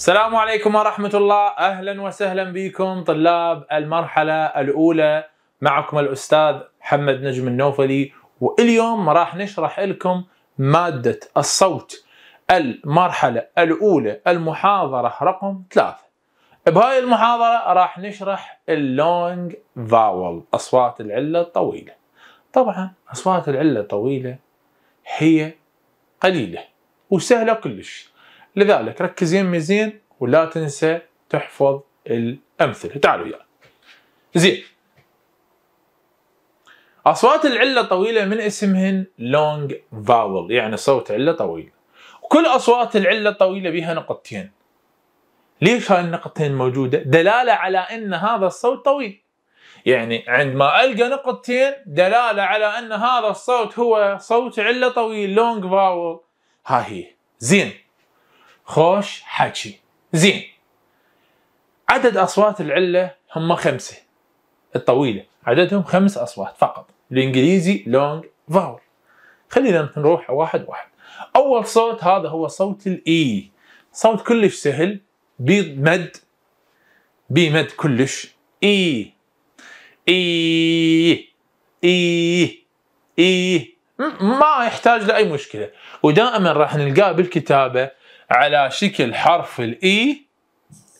السلام عليكم ورحمة الله أهلا وسهلا بكم طلاب المرحلة الأولى معكم الأستاذ محمد نجم النوفلي واليوم راح نشرح لكم مادة الصوت المرحلة الأولى المحاضرة رقم ثلاثة بهاي المحاضرة راح نشرح اللونج فاول أصوات العلة الطويلة طبعا أصوات العلة الطويلة هي قليلة وسهلة كلش لذلك ركز يمي زين ولا تنسى تحفظ الأمثلة تعالوا يا زين أصوات العلة طويلة من اسمهن لونج فاول يعني صوت علة طويل كل أصوات العلة الطويلة بها نقطتين ليش هاي النقطتين موجودة؟ دلالة على أن هذا الصوت طويل يعني عندما ألقى نقطتين دلالة على أن هذا الصوت هو صوت علة طويل لونج فاول ها هي زين خوش حكي زين عدد أصوات العلة هم خمسة الطويلة عددهم خمس أصوات فقط الإنجليزي لونج فاول خلينا نروح واحد واحد أول صوت هذا هو صوت الإي e. صوت كلش سهل بي مد بي مد كلش إي إي إي إي ما يحتاج لأي مشكلة ودائما راح نلقاه بالكتابة على شكل حرف الاي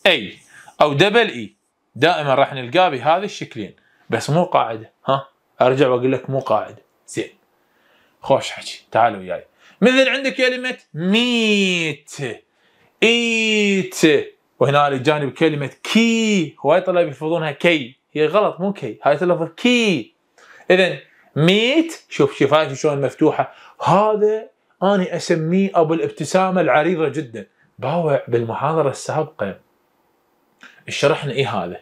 اي e، او دبل اي e. دائما راح نلقاه بهذا الشكلين بس مو قاعده ها ارجع واقول لك مو قاعده زين خوش حكي تعال وياي مثل عندك كلمه ميت ايت وهنا لجانب كلمه كي هواي طلاب يلفظونها كي هي غلط مو كي هاي تلفظ كي اذا ميت شوف شوف شلون مفتوحه هذا أنا أسميه أبو الابتسامة العريضة جدا باوع بالمحاضرة السابقة شرحنا إيه هذا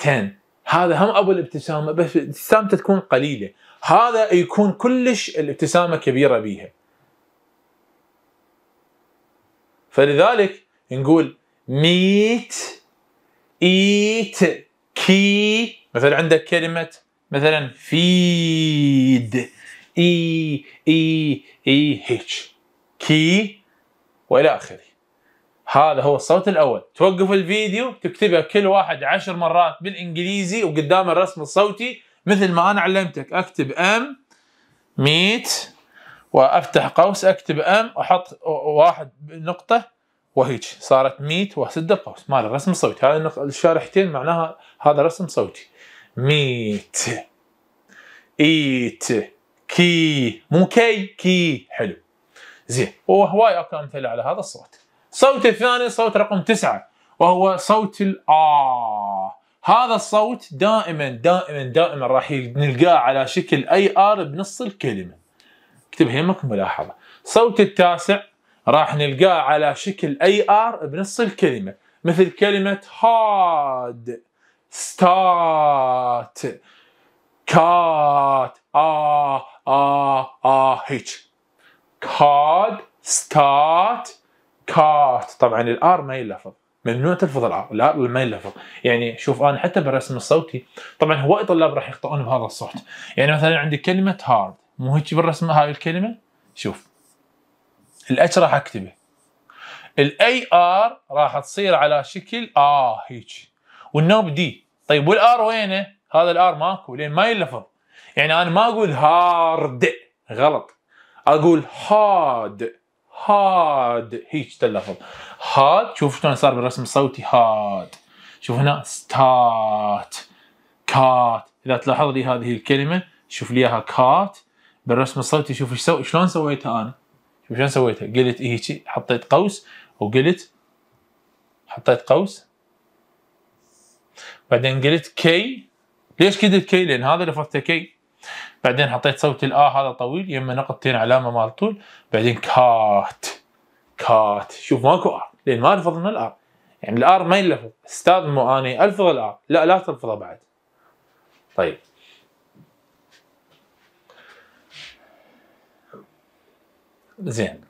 10 هذا هم أبو الابتسامة بس ابتسامته تكون قليلة هذا يكون كلش الابتسامة كبيرة بيها فلذلك نقول ميت ايت كي مثلا عندك كلمة مثلا فيد اي اي اي هيتش كي والى اخره هذا هو الصوت الاول توقف الفيديو تكتبه كل واحد عشر مرات بالانجليزي وقدام الرسم الصوتي مثل ما انا علمتك اكتب ام ميت وافتح قوس اكتب ام احط واحد نقطه وهيج صارت ميت وسد القوس مال الرسم الصوتي هذا الشارحتين معناها هذا رسم صوتي ميت ايت كي مو كي كي حلو زين وهواي اكو امثله على هذا الصوت الصوت الثاني صوت رقم تسعة وهو صوت الآ هذا الصوت دائما دائما دائما راح نلقاه على شكل اي ار بنص الكلمه اكتب همك ملاحظه صوت التاسع راح نلقاه على شكل اي ار بنص الكلمه مثل كلمه هاد ستات كات آه آه آه هيك كاد ستات كات طبعا الار ما يلفظ ممنوع تلفظ الار الار ما يلفظ يعني شوف انا حتى بالرسم الصوتي طبعا هواي طلاب راح يخطئون بهذا الصوت يعني مثلا عندي كلمه هارد مو هيك بالرسم هاي الكلمه شوف الاتش راح اكتبه الاي ار راح تصير على شكل اه هيك والنوب دي طيب والار وينه؟ هذا الار ماكو لان ما يلفظ يعني انا ما اقول هارد غلط اقول هاد هاد هيك تلفظ هاد شوف شلون صار بالرسم الصوتي هاد شوف هنا ستات كات اذا تلاحظ لي هذه الكلمه شوف لي اياها كات بالرسم الصوتي شوف ايش سو... شلون سويتها انا شوف شلون سويتها قلت هيك حطيت قوس وقلت حطيت قوس بعدين قلت كي ليش قلت كي لان هذا لفظته كي بعدين حطيت صوت الآ هذا طويل يما نقطتين علامة مال طول بعدين كات كات شوف ماكو آر لأن ما نفض من الآر يعني الآر ما ينلفظ أستاذ مو أني ألفظ الآر لا لا تلفظه بعد طيب زين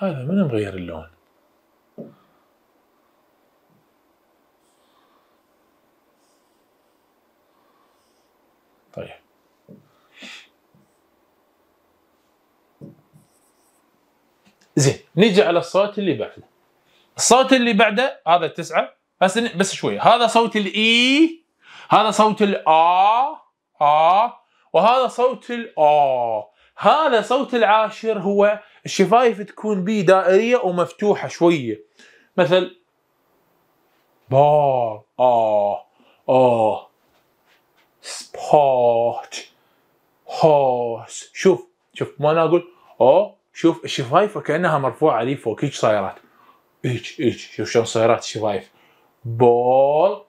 هذا من مغير اللون نجي على الصوت اللي بعده الصوت اللي بعده هذا التسعه بس بس شوي هذا صوت الاي e، هذا صوت الا آ وهذا صوت الآ هذا صوت العاشر هو الشفايف تكون بي دائرية ومفتوحة شوية مثل با آ آ سبوت هوس شوف شوف ما أنا أقول أو شوف الشفايف كانها مرفوعه لي فوق هيك صايرات هيج هيج شوف شلون صايرات الشفايف بول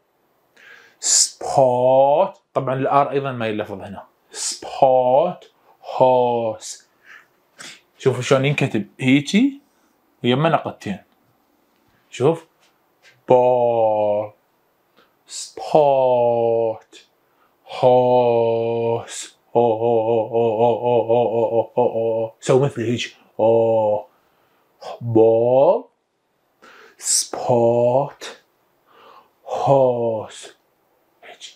سبوت طبعا الار ايضا ما يلفظ هنا سبوت هوس شوفوا شلون ينكتب هيجي ويما نقطتين شوف بول سبوت هوس او او او او او او or ball, sport, horse.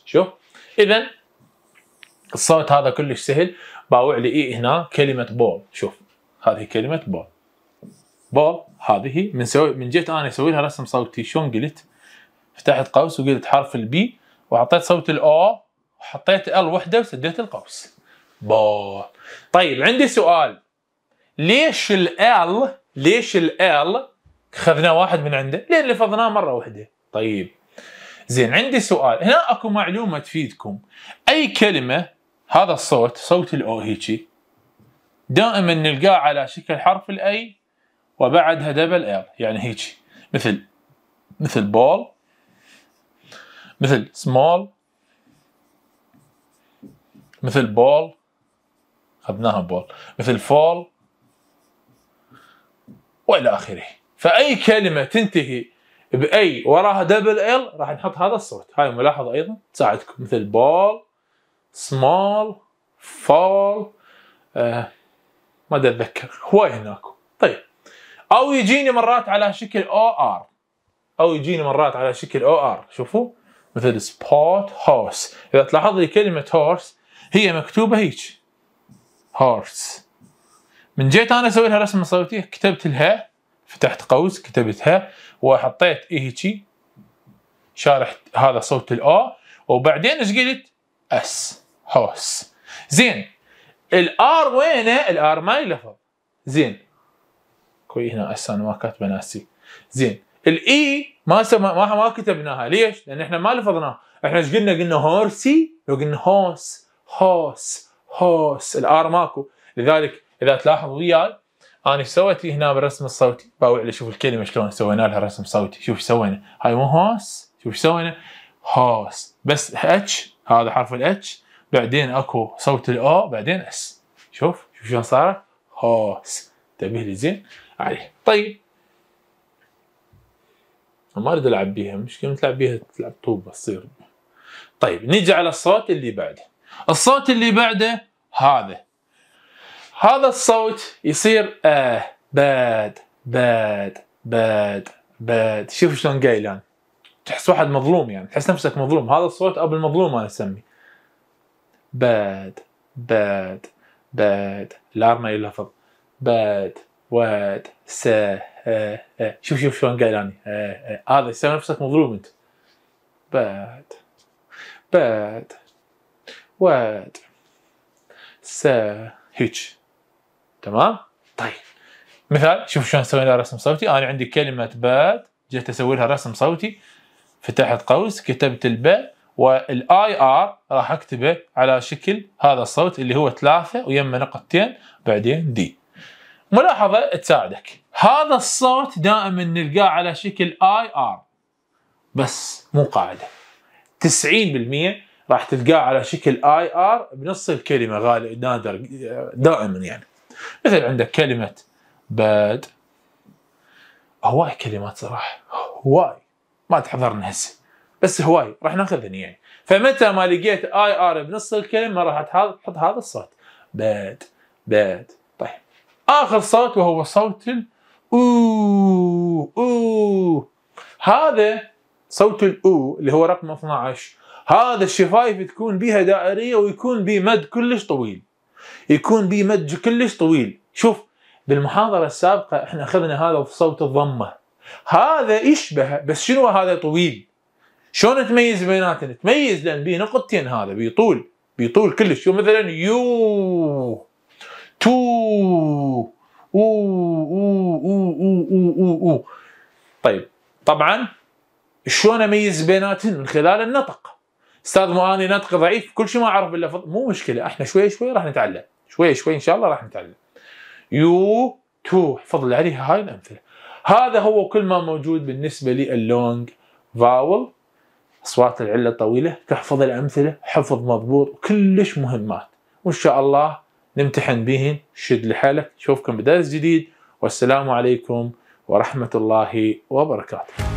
شوف اذا الصوت هذا كلش سهل باوع لي اي هنا كلمه بول شوف هذه كلمه بول بول هذه من سوي من جيت انا اسوي لها رسم صوتي شلون قلت فتحت قوس وقلت حرف البي وعطيت صوت الاو وحطيت ال وحده وسديت القوس بول طيب عندي سؤال ليش ال ليش ال خذناه واحد من عنده؟ لان لفظناه مره واحده. طيب زين عندي سؤال هنا اكو معلومه تفيدكم اي كلمه هذا الصوت صوت الاو هيجي دائما نلقاه على شكل حرف الاي وبعدها دبل ال يعني هيجي مثل مثل بول مثل سمول مثل بول خذناها بول مثل فول والى اخره فاي كلمه تنتهي باي وراها دبل ال راح نحط هذا الصوت هاي ملاحظه ايضا تساعدكم مثل بول سمول فول آه ما اتذكر هواي هناك طيب او يجيني مرات على شكل او ار او يجيني مرات على شكل او ار شوفوا مثل سبوت هورس اذا تلاحظ لي كلمه هورس هي مكتوبه هيك هورس من جيت انا اسوي لها رسمه صوتيه كتبت لها فتحت قوس كتبتها وحطيت هيجي شارح هذا صوت الاو وبعدين ايش قلت؟ اس هوس زين الار وينه؟ الار ما يلفظ زين كوي هنا اس انا ما كاتبه ناسي زين الاي ما ما ما كتبناها ليش؟ لان احنا ما لفظناها احنا ايش قلنا؟ قلنا هورسي لو قلنا هوس هوس هوس الار ماكو لذلك اذا تلاحظ وياي انا ايش سويت هنا بالرسم الصوتي باوع لي شوف الكلمه شلون سوينا لها رسم صوتي شوف ايش سوينا هاي مو هوس شوف ايش سوينا هوس بس اتش هذا حرف الاتش بعدين اكو صوت الاو بعدين اس شوف شوف شلون صارت هوس انتبه لي زين عليه طيب ما اريد العب بيها كلمة تلعب بيها تلعب طوبه تصير طيب نيجي على الصوت اللي بعده الصوت اللي بعده هذا هذا الصوت يصير آه باد باد باد باد شوف شلون قايل يعني. تحس واحد مظلوم يعني تحس نفسك مظلوم هذا الصوت ابو المظلوم انا اسميه باد باد باد الار ما يلفظ باد واد س آه آه. شوف شوف شلون قايل آه هذا يسوي نفسك مظلوم انت باد باد واد س هيج تمام طيب مثال شوف شلون سوينا لها رسم صوتي انا عندي كلمه باد جيت اسوي لها رسم صوتي فتحت قوس كتبت الباء والاي ار راح اكتبه على شكل هذا الصوت اللي هو ثلاثه ويمه نقطتين بعدين دي ملاحظه تساعدك هذا الصوت دائما نلقاه على شكل اي ار بس مو قاعده 90% راح تلقاه على شكل اي ار بنص الكلمه غالي نادر دائما يعني مثل عندك كلمة باد هواي كلمات صراحة هواي ما تحضرنا هسه بس هواي راح ناخذها يعني فمتى ما لقيت اي ار بنص الكلمة راح تحط هذا الصوت باد باد طيب اخر صوت وهو صوت ال او او هذا صوت الاو اللي هو رقم 12 هذا الشفايف تكون بها دائريه ويكون به مد كلش طويل يكون به مد كلش طويل شوف بالمحاضرة السابقة احنا اخذنا هذا في صوت الضمة هذا يشبه بس شنو هذا طويل شلون تميز بيناتهم تميز لان به نقطتين هذا بيطول بيطول كلش شو مثلا يو تو او او او او او او, أو. طيب طبعا شلون اميز بيناتهم من خلال النطق استاذ معاني نطق ضعيف كل شيء ما اعرف فض... مو مشكله احنا شوي شوي راح نتعلم شوي شوي ان شاء الله راح نتعلم يو تو احفظ عليها هاي الامثله هذا هو كل ما موجود بالنسبه للونج فاول اصوات العله الطويله تحفظ الامثله حفظ مضبوط كلش مهمات وان شاء الله نمتحن بهن شد لحالك نشوفكم بدرس جديد والسلام عليكم ورحمه الله وبركاته